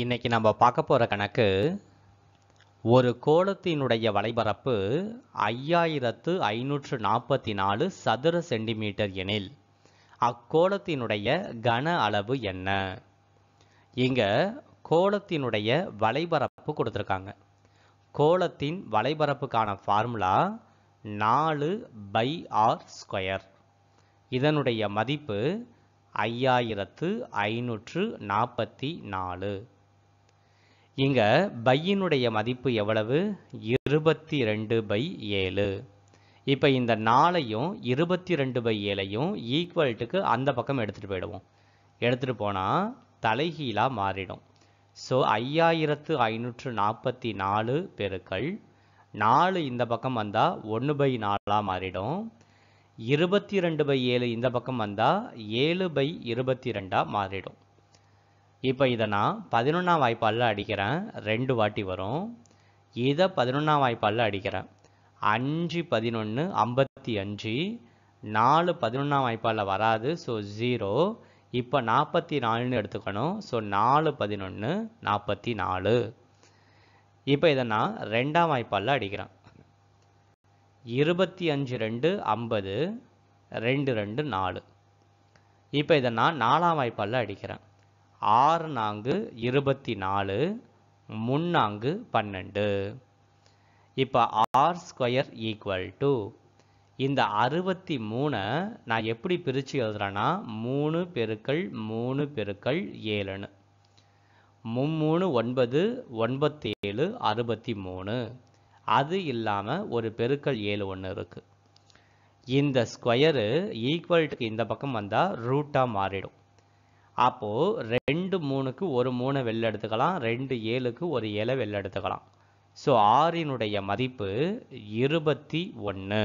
இன்னைக்கு நம்ம பார்க்க போகிற கணக்கு ஒரு கோலத்தினுடைய வலைபரப்பு ஐயாயிரத்து ஐநூற்று நாற்பத்தி நாலு சதுர சென்டிமீட்டர் எனில் அக்கோலத்தினுடைய கன அளவு என்ன இங்கே கோலத்தினுடைய வலைபரப்பு கொடுத்துருக்காங்க கோலத்தின் வலைபரப்புக்கான ஃபார்முலா நாலு பை ஆர் ஸ்கொயர் இதனுடைய மதிப்பு ஐயாயிரத்து ஐநூற்று நாற்பத்தி நாலு இங்கே பையினுடைய மதிப்பு எவ்வளவு இருபத்தி ரெண்டு பை ஏழு இப்போ இந்த நாளையும் இருபத்தி ரெண்டு பை ஏழையும் ஈக்குவல்ட்டுக்கு அந்த பக்கம் எடுத்துகிட்டு போயிடுவோம் எடுத்துகிட்டு போனால் தலைகீழாக மாறிடும் ஸோ ஐயாயிரத்து ஐநூற்று நாற்பத்தி நாலு பெருக்கள் நாலு இந்த பக்கம் வந்தால் ஒன்று பை நாலாக மாறிடும் இருபத்தி ரெண்டு பை ஏழு இந்த பக்கம் வந்தால் ஏழு பை இருபத்தி ரெண்டாக மாறிடும் இப்போ இதை நான் பதினொன்றாம் வாய்ப்பாலில் அடிக்கிறேன் ரெண்டு வாட்டி வரும் இதை பதினொன்றாம் வாய்ப்பாலில் அடிக்கிறேன் அஞ்சு பதினொன்று ஐம்பத்தி அஞ்சு நாலு பதினொன்றாம் வாய்ப்பாலில் வராது ஸோ ஜீரோ இப்போ நாற்பத்தி நாலுன்னு எடுத்துக்கணும் ஸோ நாலு பதினொன்று நாற்பத்தி நாலு இப்போ இதை நான் ரெண்டாம் வாய்ப்பாலில் அடிக்கிறேன் இருபத்தி அஞ்சு ரெண்டு ஐம்பது ரெண்டு ரெண்டு நாலு இப்போ இதை நான் நாலாம் வாய்ப்பாலில் அடிக்கிறேன் ஆறு நான்கு இருபத்தி நாலு முன்னாங்கு பன்னெண்டு இப்போ ஆர் ஸ்கொயர் ஈக்குவல் டு இந்த அறுபத்தி மூணை நான் எப்படி பிரித்து எழுதுறேன்னா மூணு பெருக்கள் மூணு பெருக்கள் ஏழுன்னு மும்மூணு ஒன்பது ஒன்பத்தேழு அறுபத்தி மூணு அது இல்லாமல் ஒரு பெருக்கள் ஏழு ஒன்று இருக்குது இந்த ஸ்கொயரு ஈக்குவல்ட்டுக்கு இந்த பக்கம் வந்தால் ரூட்டாக மாறிடும் அப்போது ரெண்டு மூணுக்கு ஒரு மூணை வெள்ளை எடுத்துக்கலாம் ரெண்டு ஏழுக்கு ஒரு ஏழை வெள்ளை எடுத்துக்கலாம் ஸோ ஆறினுடைய மதிப்பு இருபத்தி ஒன்று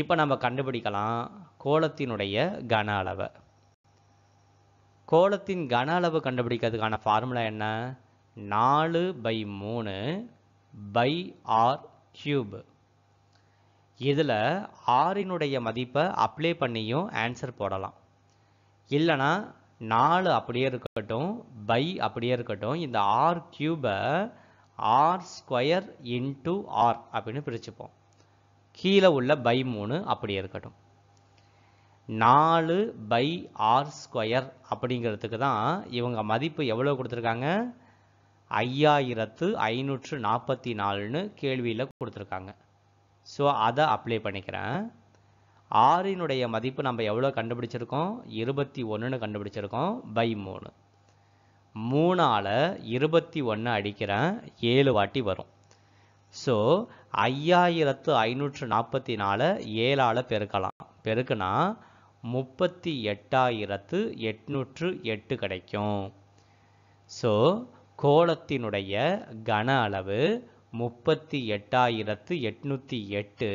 இப்போ நம்ம கண்டுபிடிக்கலாம் கோலத்தினுடைய கன அளவு கோலத்தின் கன அளவு கண்டுபிடிக்கிறதுக்கான ஃபார்முலா என்ன நாலு பை மூணு பை ஆர் கியூப் இதில் ஆறினுடைய மதிப்பை அப்ளை பண்ணியும் ஆன்சர் போடலாம் இல்லைனா நாலு அப்படியே இருக்கட்டும் பை அப்படியே இருக்கட்டும் இந்த ஆர் கியூபை ஆர் ஸ்கொயர் இன்டு ஆர் அப்படின்னு பிரிச்சுப்போம் கீழே உள்ள பை மூணு அப்படியே இருக்கட்டும் நாலு பை ஆர் ஸ்கொயர் அப்படிங்கிறதுக்கு தான் இவங்க மதிப்பு எவ்வளோ கொடுத்துருக்காங்க ஐயாயிரத்து ஐநூற்று நாற்பத்தி நாலுன்னு கேள்வியில் கொடுத்துருக்காங்க ஸோ அதை அப்ளை பண்ணிக்கிறேன் ஆறினுடைய மதிப்பு நம்ம எவ்வளோ கண்டுபிடிச்சிருக்கோம் இருபத்தி ஒன்றுன்னு கண்டுபிடிச்சிருக்கோம் பை மூணு மூணால் இருபத்தி ஒன்று அடிக்கிறேன் ஏழு வாட்டி வரும் ஸோ ஐயாயிரத்து ஐநூற்று நாற்பத்தி நாலு ஏழால் பெருக்கலாம் பெருக்குனா முப்பத்தி எட்டாயிரத்து எட்நூற்று எட்டு கிடைக்கும் ஸோ கோலத்தினுடைய கன அளவு முப்பத்தி எட்டாயிரத்து எட்நூற்றி எட்டு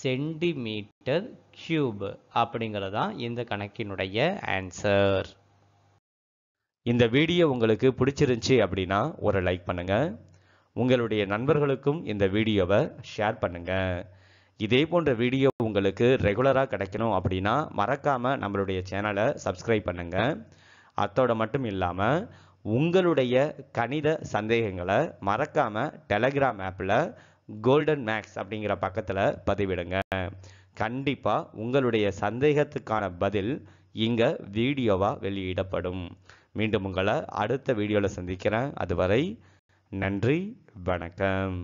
சென்டிமீட்டர் கியூப் அப்படிங்கிறது தான் இந்த கணக்கினுடைய ஆன்சர் இந்த வீடியோ உங்களுக்கு பிடிச்சிருந்துச்சி அப்படின்னா ஒரு லைக் பண்ணுங்கள் உங்களுடைய நண்பர்களுக்கும் இந்த வீடியோவை ஷேர் பண்ணுங்கள் இதே போன்ற வீடியோ உங்களுக்கு ரெகுலராக கிடைக்கணும் அப்படின்னா மறக்காமல் நம்மளுடைய சேனலை சப்ஸ்கிரைப் பண்ணுங்கள் அத்தோட மட்டும் இல்லாமல் உங்களுடைய கணித சந்தேகங்களை மறக்காமல் டெலகிராம் ஆப்பில் கோல்டன் மேக்ஸ் அப்படிங்கிற பக்கத்தில் பதிவிடுங்க கண்டிப்பாக உங்களுடைய சந்தேகத்துக்கான பதில் இங்கே வீடியோவாக வெளியிடப்படும் மீண்டும் உங்களை அடுத்த வீடியோவில் சந்திக்கிறேன் அதுவரை நன்றி வணக்கம்